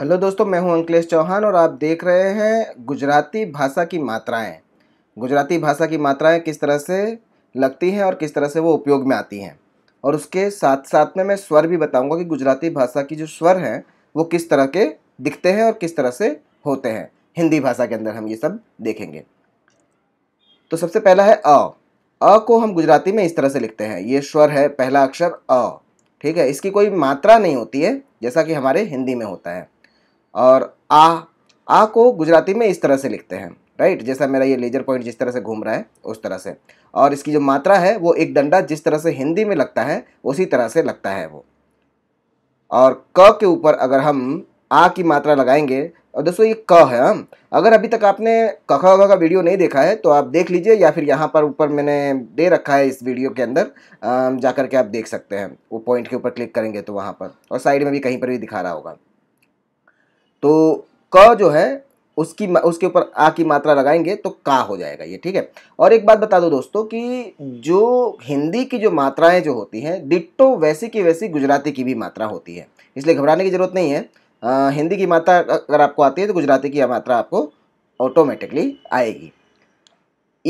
Hello दोस्तों मैं हूं अंकलेश चौहान और आप देख रहे हैं गुजराती भाषा की मात्राएं गुजराती भाषा की मात्राएं किस तरह से लगती हैं और किस तरह से वो उपयोग में आती हैं और उसके साथ साथ में मैं स्वर भी बताऊंगा कि गुजराती भाषा की जो स्वर हैं वो किस तरह के दिखते हैं और किस तरह से होते हैं हिंदी भाषा के अंदर हम ये सब देखेंगे तो सबसे पहला है अ अ को हम गुजराती में इस तरह से लिखते हैं ये स्वर है पहला अक्षर अ ठीक है इसकी कोई मात्रा नहीं होती है जैसा कि हमारे हिंदी में होता है और आ आ को गुजराती में इस तरह से लिखते हैं राइट जैसा मेरा ये लेजर पॉइंट जिस तरह से घूम रहा है उस तरह से और इसकी जो मात्रा है वो एक डंडा जिस तरह से हिंदी में लगता है उसी तरह से लगता है वो और क के ऊपर अगर हम आ की मात्रा लगाएंगे और दोस्तों ये क है हम हाँ। अगर अभी तक आपने कख का वीडियो नहीं देखा है तो आप देख लीजिए या फिर यहाँ पर ऊपर मैंने दे रखा है इस वीडियो के अंदर जा कर के आप देख सकते हैं वो पॉइंट के ऊपर क्लिक करेंगे तो वहाँ पर और साइड में भी कहीं पर भी दिखा रहा होगा तो क जो है उसकी उसके ऊपर आ की मात्रा लगाएंगे तो का हो जाएगा ये ठीक है और एक बात बता दो दोस्तों कि जो हिंदी की जो मात्राएं जो होती हैं डिट्टो वैसी की वैसी गुजराती की भी मात्रा होती है इसलिए घबराने की ज़रूरत नहीं है आ, हिंदी की मात्रा अगर आपको आती है तो गुजराती की मात्रा आपको ऑटोमेटिकली आएगी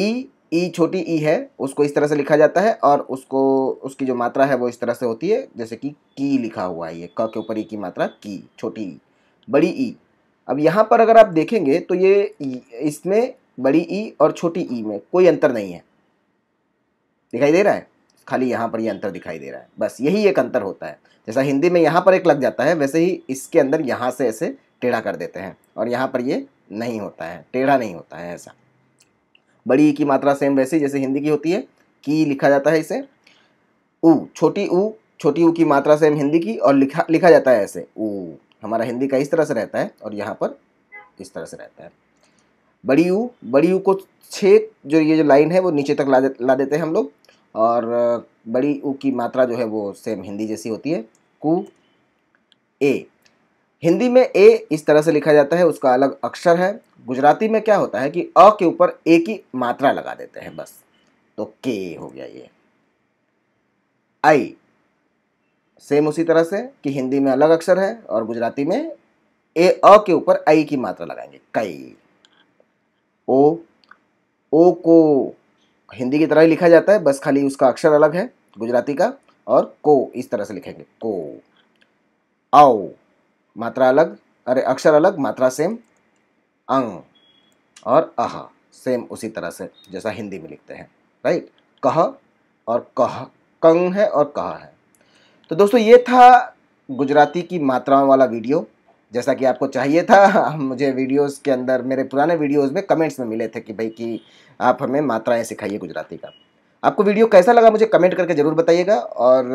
ई ई छोटी ई है उसको इस तरह से लिखा जाता है और उसको उसकी जो मात्रा है वो इस तरह से होती है जैसे कि की लिखा हुआ है ये क के ऊपर ई की मात्रा की छोटी ई बड़ी ई e। अब यहाँ पर अगर आप देखेंगे तो ये e, इसमें बड़ी ई e और छोटी ई में कोई अंतर नहीं है दिखाई दे रहा है खाली यहाँ पर ये यह अंतर दिखाई दे रहा है बस यही एक अंतर होता है जैसा हिंदी में यहाँ पर एक लग जाता है वैसे ही इसके अंदर यहाँ से ऐसे टेढ़ा कर देते हैं और यहाँ पर ये नहीं होता है टेढ़ा नहीं होता है ऐसा बड़ी ई की मात्रा सेम वैसे जैसे हिंदी की होती है की लिखा जाता है इसे ऊ छोटी ऊ छोटी ऊ की मात्रा सेम हिंदी की और लिखा लिखा जाता है ऐसे ऊ हमारा हिंदी का इस तरह से रहता है और यहाँ पर इस तरह से रहता है बड़ी यू बड़ी यू को छः जो ये जो लाइन है वो नीचे तक ला दे ला देते हैं हम लोग और बड़ी ऊ की मात्रा जो है वो सेम हिंदी जैसी होती है कु ए हिंदी में ए इस तरह से लिखा जाता है उसका अलग अक्षर है गुजराती में क्या होता है कि अ के ऊपर ए की मात्रा लगा देते हैं बस तो के हो गया ये आई सेम उसी तरह से कि हिंदी में अलग अक्षर है और गुजराती में ए अ के ऊपर आई की मात्रा लगाएंगे कई ओ ओ को हिंदी की तरह ही लिखा जाता है बस खाली उसका अक्षर अलग है गुजराती का और को इस तरह से लिखेंगे को आओ मात्रा अलग अरे अक्षर अलग मात्रा सेम अंग और अह सेम उसी तरह से जैसा हिंदी में लिखते हैं राइट कह और कह कंग है और कह है तो दोस्तों ये था गुजराती की मात्राओं वाला वीडियो जैसा कि आपको चाहिए था मुझे वीडियोस के अंदर मेरे पुराने वीडियोस में कमेंट्स में मिले थे कि भाई कि आप हमें मात्राएं सिखाइए गुजराती का आपको वीडियो कैसा लगा मुझे कमेंट करके ज़रूर बताइएगा और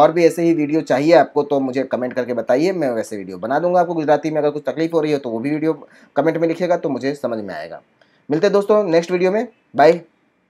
और भी ऐसे ही वीडियो चाहिए आपको तो मुझे कमेंट करके बताइए मैं वैसे वीडियो बना दूंगा आपको गुजराती में अगर कुछ तकलीफ हो रही हो तो वो भी वीडियो कमेंट में लिखेगा तो मुझे समझ में आएगा मिलते हैं दोस्तों नेक्स्ट वीडियो में बाय